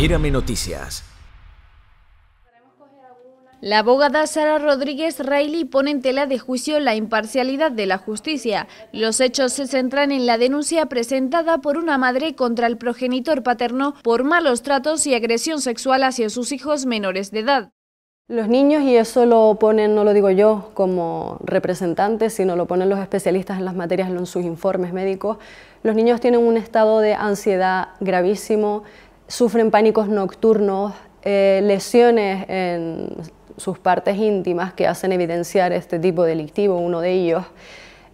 Mírame Noticias. La abogada Sara Rodríguez Riley pone en tela de juicio la imparcialidad de la justicia. Los hechos se centran en la denuncia presentada por una madre contra el progenitor paterno por malos tratos y agresión sexual hacia sus hijos menores de edad. Los niños, y eso lo ponen, no lo digo yo como representante, sino lo ponen los especialistas en las materias en sus informes médicos, los niños tienen un estado de ansiedad gravísimo, sufren pánicos nocturnos, eh, lesiones en sus partes íntimas que hacen evidenciar este tipo delictivo, uno de ellos.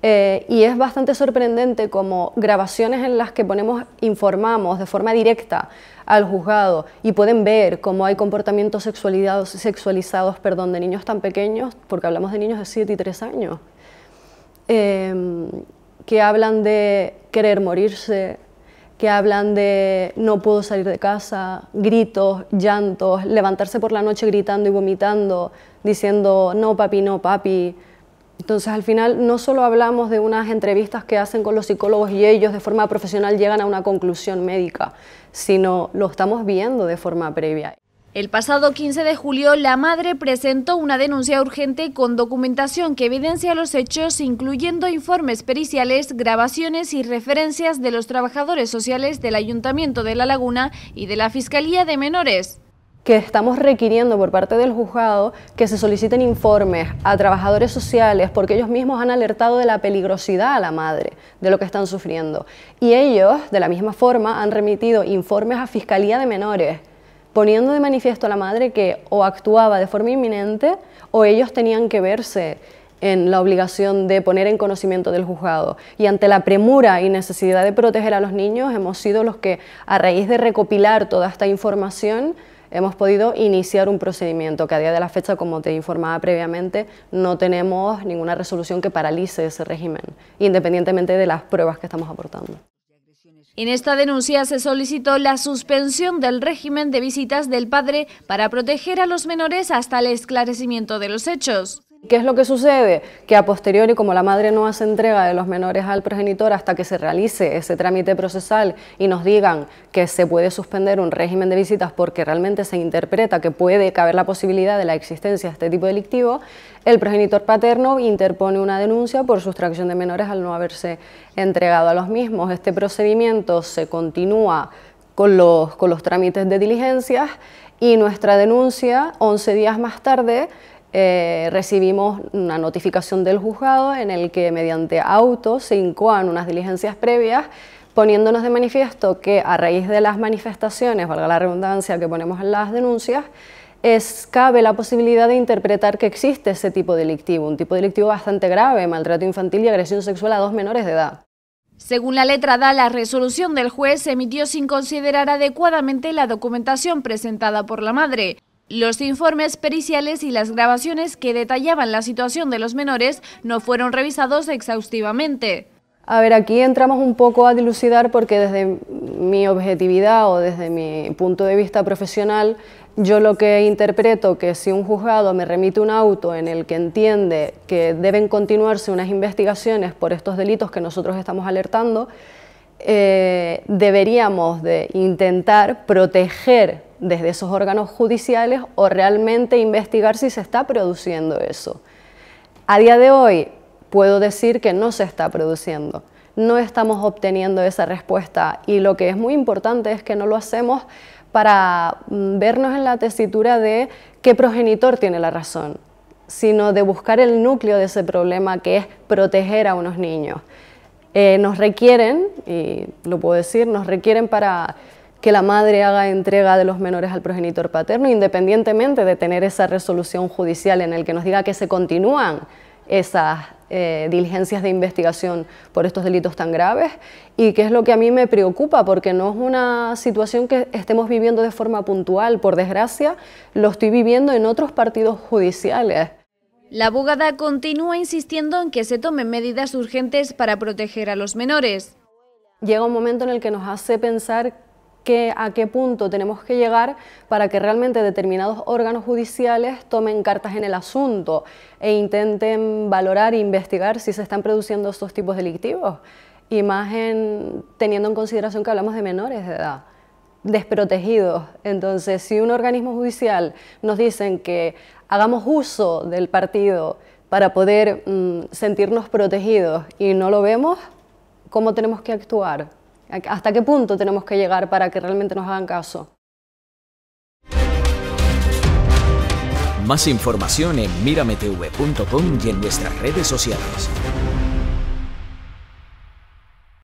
Eh, y es bastante sorprendente como grabaciones en las que ponemos, informamos de forma directa al juzgado y pueden ver cómo hay comportamientos sexualizados, perdón, de niños tan pequeños, porque hablamos de niños de 7 y 3 años, eh, que hablan de querer morirse, que hablan de no puedo salir de casa, gritos, llantos, levantarse por la noche gritando y vomitando, diciendo no papi, no papi. Entonces al final no solo hablamos de unas entrevistas que hacen con los psicólogos y ellos de forma profesional llegan a una conclusión médica, sino lo estamos viendo de forma previa. El pasado 15 de julio, la madre presentó una denuncia urgente con documentación que evidencia los hechos, incluyendo informes periciales, grabaciones y referencias de los trabajadores sociales del Ayuntamiento de La Laguna y de la Fiscalía de Menores que estamos requiriendo por parte del juzgado que se soliciten informes a trabajadores sociales porque ellos mismos han alertado de la peligrosidad a la madre, de lo que están sufriendo. Y ellos, de la misma forma, han remitido informes a Fiscalía de Menores poniendo de manifiesto a la madre que o actuaba de forma inminente o ellos tenían que verse en la obligación de poner en conocimiento del juzgado. Y ante la premura y necesidad de proteger a los niños, hemos sido los que, a raíz de recopilar toda esta información, hemos podido iniciar un procedimiento que a día de la fecha, como te informaba previamente, no tenemos ninguna resolución que paralice ese régimen, independientemente de las pruebas que estamos aportando. En esta denuncia se solicitó la suspensión del régimen de visitas del padre para proteger a los menores hasta el esclarecimiento de los hechos. ¿Qué es lo que sucede? Que a posteriori, como la madre no hace entrega de los menores al progenitor hasta que se realice ese trámite procesal y nos digan que se puede suspender un régimen de visitas porque realmente se interpreta que puede caber la posibilidad de la existencia de este tipo delictivo, el progenitor paterno interpone una denuncia por sustracción de menores al no haberse entregado a los mismos. Este procedimiento se continúa con los, con los trámites de diligencias y nuestra denuncia, 11 días más tarde, eh, recibimos una notificación del juzgado en el que mediante auto se incoan unas diligencias previas poniéndonos de manifiesto que a raíz de las manifestaciones, valga la redundancia, que ponemos en las denuncias, es, cabe la posibilidad de interpretar que existe ese tipo delictivo, un tipo delictivo bastante grave, maltrato infantil y agresión sexual a dos menores de edad. Según la letra DA, la resolución del juez se emitió sin considerar adecuadamente la documentación presentada por la madre, los informes periciales y las grabaciones que detallaban la situación de los menores no fueron revisados exhaustivamente. A ver, aquí entramos un poco a dilucidar porque desde mi objetividad o desde mi punto de vista profesional, yo lo que interpreto que si un juzgado me remite un auto en el que entiende que deben continuarse unas investigaciones por estos delitos que nosotros estamos alertando, eh, deberíamos de intentar proteger desde esos órganos judiciales o realmente investigar si se está produciendo eso. A día de hoy puedo decir que no se está produciendo, no estamos obteniendo esa respuesta y lo que es muy importante es que no lo hacemos para mm, vernos en la tesitura de qué progenitor tiene la razón, sino de buscar el núcleo de ese problema que es proteger a unos niños. Eh, nos requieren, y lo puedo decir, nos requieren para que la madre haga entrega de los menores al progenitor paterno, independientemente de tener esa resolución judicial en el que nos diga que se continúan esas eh, diligencias de investigación por estos delitos tan graves y que es lo que a mí me preocupa porque no es una situación que estemos viviendo de forma puntual, por desgracia, lo estoy viviendo en otros partidos judiciales. La abogada continúa insistiendo en que se tomen medidas urgentes para proteger a los menores. Llega un momento en el que nos hace pensar qué, a qué punto tenemos que llegar para que realmente determinados órganos judiciales tomen cartas en el asunto e intenten valorar e investigar si se están produciendo estos tipos delictivos. Y más teniendo en consideración que hablamos de menores de edad desprotegidos. Entonces, si un organismo judicial nos dicen que hagamos uso del partido para poder mm, sentirnos protegidos y no lo vemos, ¿cómo tenemos que actuar? ¿Hasta qué punto tenemos que llegar para que realmente nos hagan caso? Más información en miramtv.com y en nuestras redes sociales.